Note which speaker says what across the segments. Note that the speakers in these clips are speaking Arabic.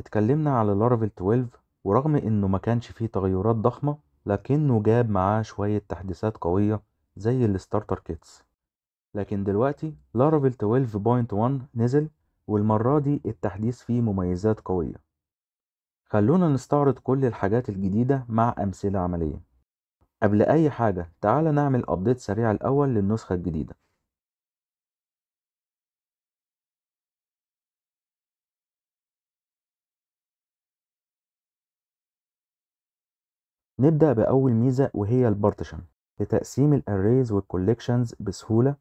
Speaker 1: اتكلمنا على لارافيل 12 ورغم انه ما كانش فيه تغيرات ضخمة لكنه جاب معاه شوية تحديثات قوية زي الستارتر كيتس لكن دلوقتي لارافيل 12.1 نزل والمرة دي التحديث فيه مميزات قوية خلونا نستعرض كل الحاجات الجديدة مع أمثلة عملية
Speaker 2: قبل أي حاجة تعال نعمل أبديت سريع الأول للنسخة الجديدة نبدأ بأول ميزة
Speaker 1: وهي البارتيشن لتقسيم الاريز والكوليكشنز بسهولة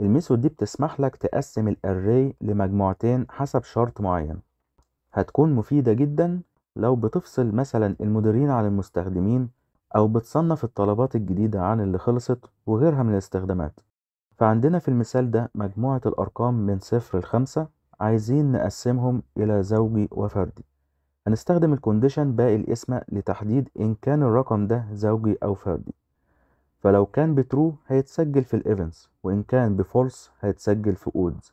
Speaker 1: الميثود دي بتسمح لك تقسم الاري لمجموعتين حسب شرط معين هتكون مفيدة جدا لو بتفصل مثلا المديرين عن المستخدمين أو بتصنف الطلبات الجديدة عن اللي خلصت وغيرها من الاستخدامات فعندنا في المثال ده مجموعة الأرقام من صفر لخمسة عايزين نقسمهم إلى زوجي وفردي هنستخدم الكونديشن باقي الاسم لتحديد إن كان الرقم ده زوجي أو فردي فلو كان بترو هيتسجل في الايفنتس وإن كان بفولس هيتسجل في اودز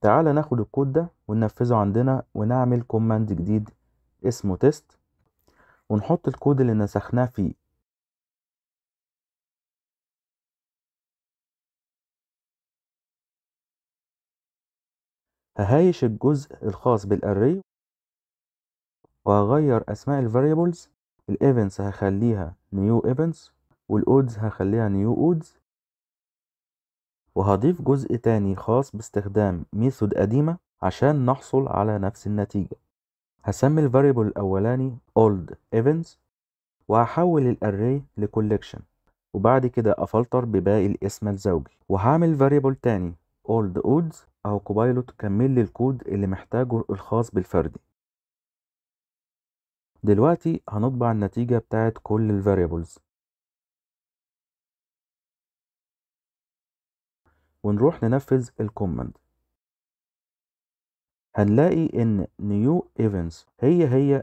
Speaker 1: تعال ناخد الكود ده وننفذه عندنا ونعمل
Speaker 2: كوماند جديد اسمه تيست ونحط الكود اللي نسخناه فيه ههايش الجزء الخاص بالأري
Speaker 1: وهغير اسماء الفاريبلز الايفنتس هخليها نيو ايفنتس والاودز هخليها نيو اودز وهضيف جزء تاني خاص باستخدام ميثود قديمة عشان نحصل على نفس النتيجة هسمي الفاريبل الأولاني old events وهحول الأري collection وبعد كده أفلتر بباقي الاسم الزوجي وهعمل فاريبل تاني old odds او كوبايلوت كمل لي الكود اللي محتاجه الخاص بالفردي
Speaker 2: دلوقتي هنطبع النتيجة بتاعت كل variables ونروح ننفذ الكوماند هنلاقي ان new
Speaker 1: events هي هي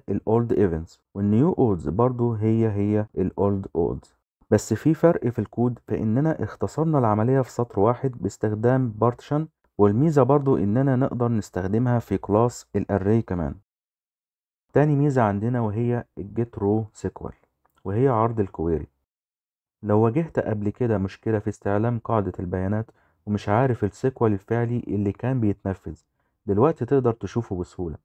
Speaker 1: events والـ new odds برضو هي هي old odds بس في فرق في الكود فاننا اختصرنا العملية في سطر واحد باستخدام partition والميزة برضو اننا نقدر نستخدمها في الـ array كمان تاني ميزة عندنا وهي الجيت رو سيكوال وهي عرض الكويري لو واجهت قبل كده مشكلة في استعلام قاعدة البيانات ومش عارف السيكوال الفعلي اللي كان بيتنفذ دلوقتي تقدر تشوفه بسهولة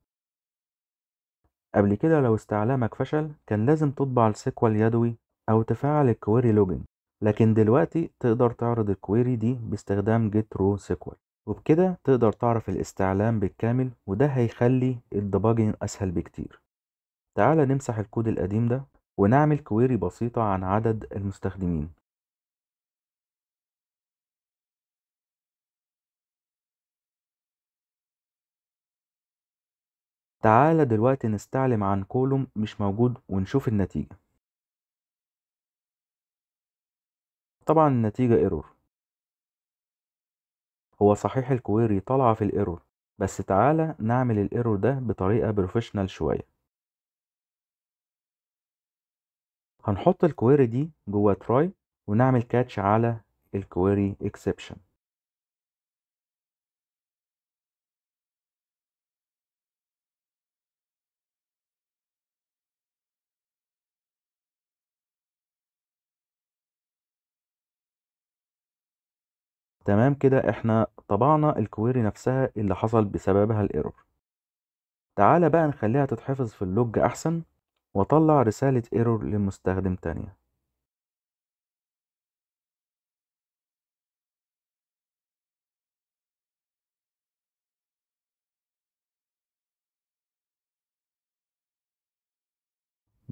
Speaker 1: قبل كده لو استعلامك فشل كان لازم تطبع السيكوال يدوي أو تفعل الكويري لوجن لكن دلوقتي تقدر تعرض الكويري دي باستخدام جيت رو سيكوال وبكده تقدر تعرف الاستعلام بالكامل وده هيخلي الديباجين أسهل بكتير تعال نمسح الكود القديم ده ونعمل كويري بسيطة
Speaker 2: عن عدد المستخدمين تعال دلوقتي نستعلم عن كولوم مش موجود ونشوف النتيجة طبعا النتيجة ايرور
Speaker 1: هو صحيح الكويري طالعة في الايرور بس تعالى نعمل الايرور ده بطريقة بروفيشنال شوية هنحط الكويري
Speaker 2: دي جوه تراي ونعمل كاتش على الكويري اكسبشن تمام كده احنا طبعنا الكويري نفسها اللي حصل بسببها الايرور تعالى بقى نخليها تتحفظ في اللوج احسن واطلع رسالة ايرور للمستخدم تانية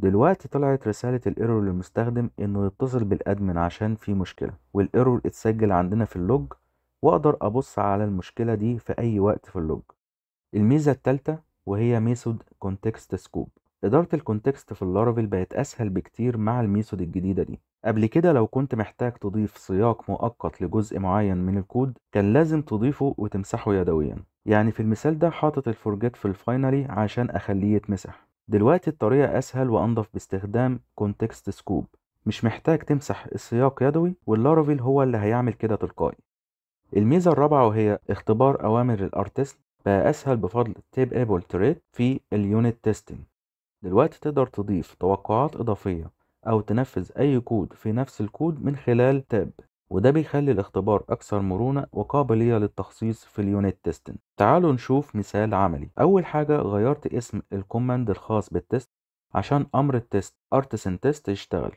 Speaker 2: دلوقتي طلعت رسالة الايرور للمستخدم
Speaker 1: انه يتصل بالادمن عشان في مشكلة والايرور اتسجل عندنا في اللوج واقدر ابص على المشكلة دي في اي وقت في اللوج الميزة التالتة وهي ميثود كونتكست سكوب إدارة الكونتكست في اللارافيل بقت أسهل بكتير مع الميثود الجديدة دي قبل كده لو كنت محتاج تضيف سياق مؤقت لجزء معين من الكود كان لازم تضيفه وتمسحه يدويا يعني في المثال ده حاطط الفورجيت في الفاينالي عشان أخليه يتمسح دلوقتي الطريقة أسهل وأنضف باستخدام كونتكست سكوب مش محتاج تمسح السياق يدوي واللارافيل هو اللي هيعمل كده تلقائي الميزة الرابعة وهي اختبار أوامر الأرتست بقى أسهل بفضل تيب ابل تريت في اليونت تيستنج دلوقتي تقدر تضيف توقعات إضافية أو تنفذ أي كود في نفس الكود من خلال تاب وده بيخلي الاختبار أكثر مرونة وقابلية للتخصيص في اليونت تيستنج تعالوا نشوف مثال عملي أول حاجة غيرت اسم الكوماند الخاص بالتست عشان أمر التست أرتسن تيست يشتغل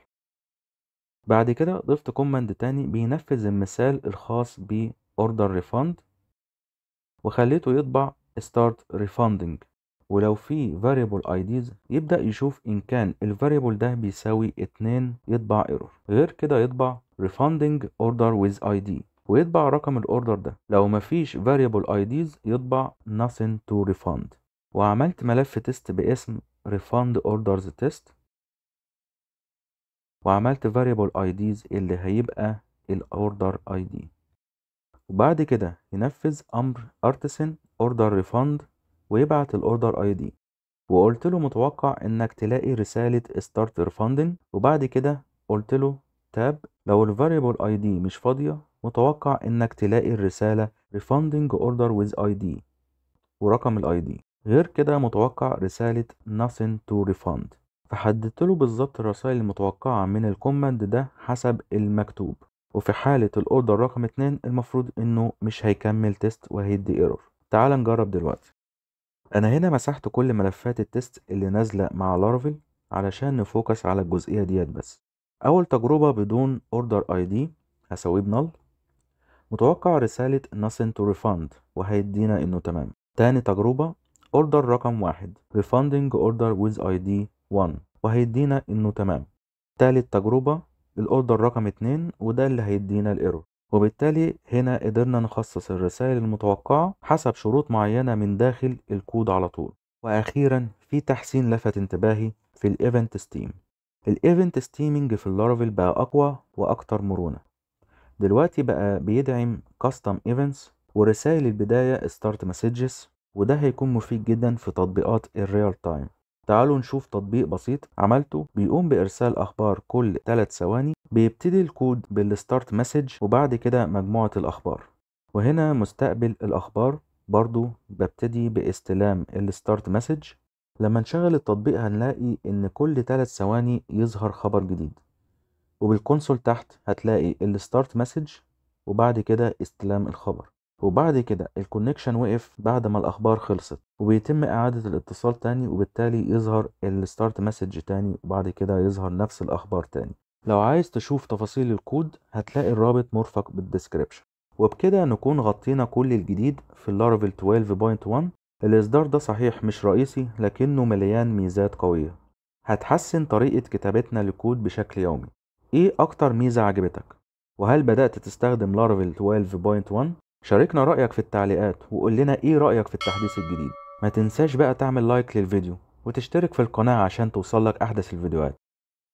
Speaker 1: بعد كده ضفت كوماند تاني بينفذ المثال الخاص بأوردر ريفاند وخليته يطبع start refunding ولو في variable IDs يبدأ يشوف إن كان الفاريبل ده بيساوي اتنين يطبع error غير كده يطبع refunding order with id ويطبع رقم الاوردر ده لو مفيش variable IDs يطبع nothing to refund وعملت ملف تيست باسم refund orders test وعملت variable IDs اللي هيبقى الاوردر ID وبعد كده ينفذ امر artisan order refund ويبعت الاوردر ID وقلت له متوقع انك تلاقي رسالة start refunding وبعد كده قلت له تاب لو الـ Variable ID مش فاضية متوقع إنك تلاقي الرسالة Refunding Order with ID ورقم الـ ID غير كده متوقع رسالة Nothing to Refund فحددت له بالظبط الرسائل المتوقعة من الكوماند ده حسب المكتوب وفي حالة الأوردر رقم 2 المفروض إنه مش هيكمل تيست وهيدي ايرور تعال نجرب دلوقتي أنا هنا مسحت كل ملفات التيست اللي نازلة مع لارفل علشان نفوكس على الجزئية ديت بس اول تجربة بدون اوردر اي دي هسويه بنل متوقع رسالة nothing to refund وهيدينا انه تمام تاني تجربة اوردر رقم واحد refunding order with id 1 وهيدينا انه تمام تالت تجربة الاوردر رقم اتنين وده اللي هيدينا الايرور وبالتالي هنا قدرنا نخصص الرسائل المتوقعة حسب شروط معينة من داخل الكود على طول وأخيرا في تحسين لفت انتباهي في الايفنت ستيم الايفنت ستيمينج في اللارافيل بقى اقوى واكتر مرونة دلوقتي بقى بيدعم كاستم ايفنتس ورسائل البداية ستارت مسجز وده هيكون مفيد جدا في تطبيقات الريال تايم تعالوا نشوف تطبيق بسيط عملته بيقوم بإرسال أخبار كل 3 ثواني بيبتدي الكود بالستارت مسج وبعد كده مجموعة الأخبار وهنا مستقبل الأخبار برضو ببتدي باستلام الستارت مسج لما نشغل التطبيق هنلاقي ان كل 3 ثواني يظهر خبر جديد وبالكونسول تحت هتلاقي الستارت مسج وبعد كده استلام الخبر وبعد كده الكونكشن وقف بعد ما الاخبار خلصت وبيتم اعادة الاتصال تاني وبالتالي يظهر الستارت مسج تاني وبعد كده يظهر نفس الاخبار تاني لو عايز تشوف تفاصيل الكود هتلاقي الرابط مرفق بالديسكريبشن وبكده نكون غطينا كل الجديد في اللارفل 12.1 الإصدار ده صحيح مش رئيسي لكنه مليان ميزات قوية هتحسن طريقة كتابتنا للكود بشكل يومي إيه أكتر ميزة عجبتك؟ وهل بدأت تستخدم لارفل 12.1؟ شاركنا رأيك في التعليقات وقول لنا إيه رأيك في التحديث الجديد ما تنساش بقى تعمل لايك للفيديو وتشترك في القناة عشان توصلك أحدث الفيديوهات